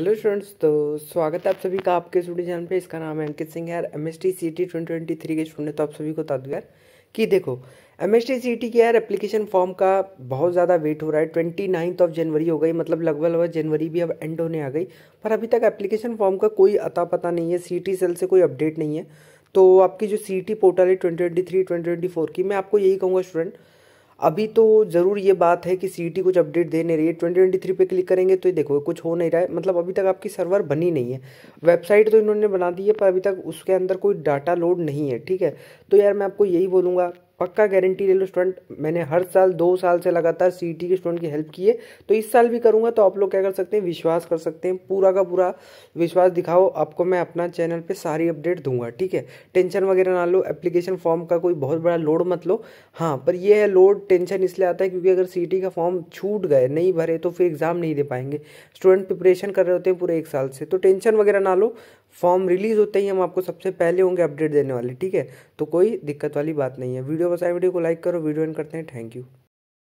hello students तो स्वागत है आप सभी का आपके स्टूडियो चैनल पे इसका नाम है अंकित सिंह यार M S T C T twenty twenty three के स्टूडेंट तो आप सभी को बता दूँ यार कि देखो M S T C T के यार एप्लीकेशन फॉर्म का बहुत ज़्यादा वेट हो रहा है ट्वेंटी नाइन्थ ऑफ जनवरी हो गई मतलब लगभग लगभग जनवरी भी अब एंड होने आ गई पर अभी तक एप्लीकेशन फॉर्म का कोई अता पता नहीं है सी टी सेल से कोई अपडेट नहीं है तो आपकी जो सी टी पोर्टल है twenty twenty three twenty twenty four की मैं आपको यही कहूँगा स्टूडेंट अभी तो ज़रूर ये बात है कि सी कुछ अपडेट दे नहीं रही है ट्वेंटी ट्वेंटी थ्री पे क्लिक करेंगे तो ये देखो कुछ हो नहीं रहा है मतलब अभी तक आपकी सर्वर बनी नहीं है वेबसाइट तो इन्होंने बना दी है पर अभी तक उसके अंदर कोई डाटा लोड नहीं है ठीक है तो यार मैं आपको यही बोलूँगा पक्का गारंटी ले लो स्टूडेंट मैंने हर साल दो साल से लगातार सी e के स्टूडेंट की हेल्प की है तो इस साल भी करूँगा तो आप लोग क्या कर सकते हैं विश्वास कर सकते हैं पूरा का पूरा विश्वास दिखाओ आपको मैं अपना चैनल पे सारी अपडेट दूंगा ठीक है टेंशन वगैरह ना लो एप्लीकेशन फॉर्म का कोई बहुत बड़ा लोड मत लो हाँ पर यह है लोड टेंशन इसलिए आता है क्योंकि अगर सी e का फॉर्म छूट गए नहीं भरे तो फिर एग्ज़ाम नहीं दे पाएंगे स्टूडेंट प्रिपरेशन कर रहे होते हैं पूरे एक साल से तो टेंशन वगैरह ना लो फॉर्म रिलीज़ होते ही हम आपको सबसे पहले होंगे अपडेट देने वाले ठीक है तो कोई दिक्कत वाली बात नहीं है वीडियो आए वीडियो को लाइक करो वीडियो एंड करते हैं थैंक यू